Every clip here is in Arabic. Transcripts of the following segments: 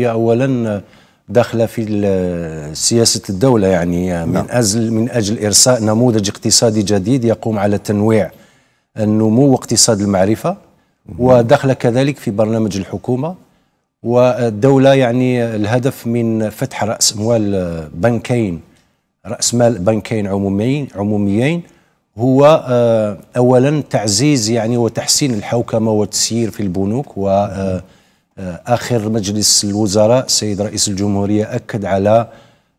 هي اولا داخله في سياسه الدوله يعني من نعم. اجل من اجل ارساء نموذج اقتصادي جديد يقوم على تنويع النمو واقتصاد المعرفه ودخل كذلك في برنامج الحكومه والدوله يعني الهدف من فتح راس اموال بنكين راس مال بنكين عموميين عموميين هو آه، اولا تعزيز يعني وتحسين الحوكمه والتسيير في البنوك و آه، آه، اخر مجلس الوزراء السيد رئيس الجمهوريه اكد على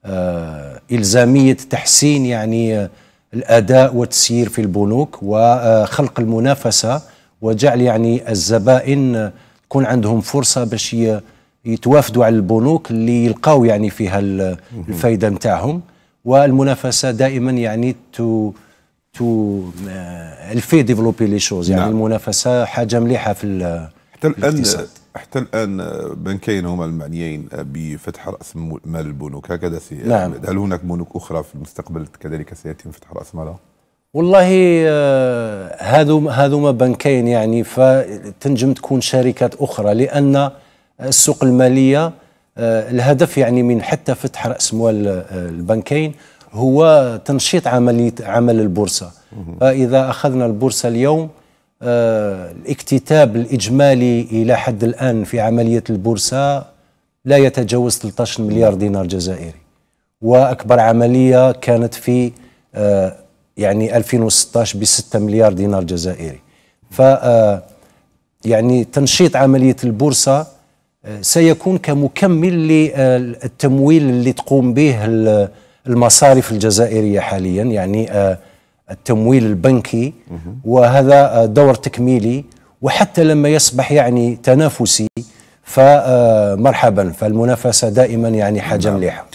آه، الزاميه تحسين يعني آه، الاداء والتسيير في البنوك وخلق المنافسه وجعل يعني الزبائن تكون عندهم فرصه باش يتوافدوا على البنوك اللي يلقاو يعني فيها الفائده نتاعهم والمنافسه دائما يعني تو تو الفي ديفلوبي لي شوز يعني نعم. المنافسه حاجه مليحه في حتى الان حتى الان آه، بنكين هما المعنيين آه، بفتح راس مال البنوك هكذا سي نعم. هل هناك بنوك اخرى في المستقبل كذلك سيتم فتح راس مالها؟ والله هذو آه، هذوما بنكين يعني فتنجم تكون شركات اخرى لان السوق الماليه الهدف يعني من حتى فتح راس مال البنكين هو تنشيط عمليه عمل البورصه فاذا اخذنا البورصه اليوم آه، الاكتتاب الإجمالي إلى حد الآن في عملية البورصة لا يتجاوز 13 مليار دينار جزائري وأكبر عملية كانت في آه، يعني 2016 ب 6 مليار دينار جزائري ف آه، يعني تنشيط عملية البورصة سيكون كمكمل للتمويل اللي تقوم به المصارف الجزائرية حاليا يعني التمويل البنكي وهذا دور تكميلي وحتى لما يصبح يعني تنافسي فمرحبا فالمنافسه دائما يعني حاجه نعم. مليحه